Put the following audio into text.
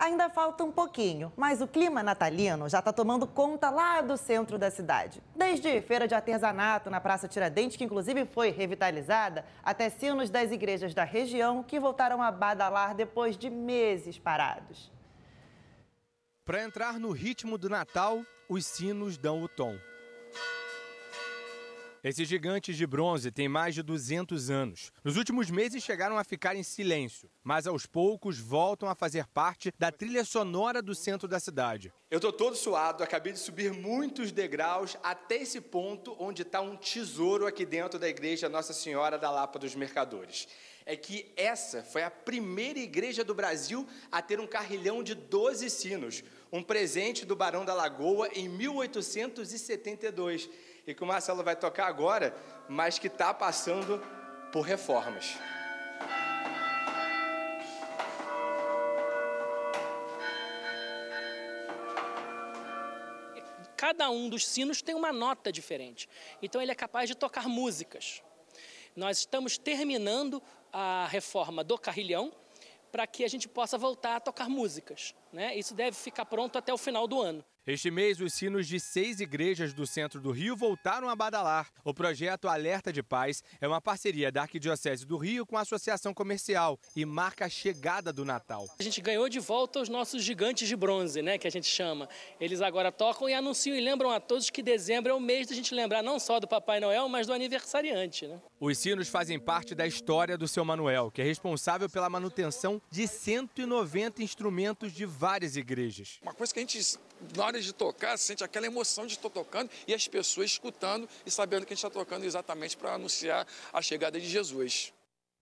Ainda falta um pouquinho, mas o clima natalino já está tomando conta lá do centro da cidade. Desde feira de artesanato na Praça Tiradentes, que inclusive foi revitalizada, até sinos das igrejas da região que voltaram a badalar depois de meses parados. Para entrar no ritmo do Natal, os sinos dão o tom. Esses gigantes de bronze têm mais de 200 anos. Nos últimos meses chegaram a ficar em silêncio, mas aos poucos voltam a fazer parte da trilha sonora do centro da cidade. Eu estou todo suado, acabei de subir muitos degraus até esse ponto onde está um tesouro aqui dentro da igreja Nossa Senhora da Lapa dos Mercadores é que essa foi a primeira igreja do Brasil a ter um carrilhão de 12 sinos, um presente do Barão da Lagoa em 1872, e que o Marcelo vai tocar agora, mas que está passando por reformas. Cada um dos sinos tem uma nota diferente, então ele é capaz de tocar músicas. Nós estamos terminando a reforma do Carrilhão para que a gente possa voltar a tocar músicas. Né? Isso deve ficar pronto até o final do ano. Este mês, os sinos de seis igrejas do centro do Rio voltaram a badalar. O projeto Alerta de Paz é uma parceria da Arquidiocese do Rio com a Associação Comercial e marca a chegada do Natal. A gente ganhou de volta os nossos gigantes de bronze, né, que a gente chama. Eles agora tocam e anunciam e lembram a todos que dezembro é o mês da gente lembrar não só do Papai Noel, mas do aniversariante. Né? Os sinos fazem parte da história do seu Manuel, que é responsável pela manutenção de 190 instrumentos de várias igrejas. Uma coisa que a gente, na hora de tocar, sente aquela emoção de estar tocando e as pessoas escutando e sabendo que a gente está tocando exatamente para anunciar a chegada de Jesus.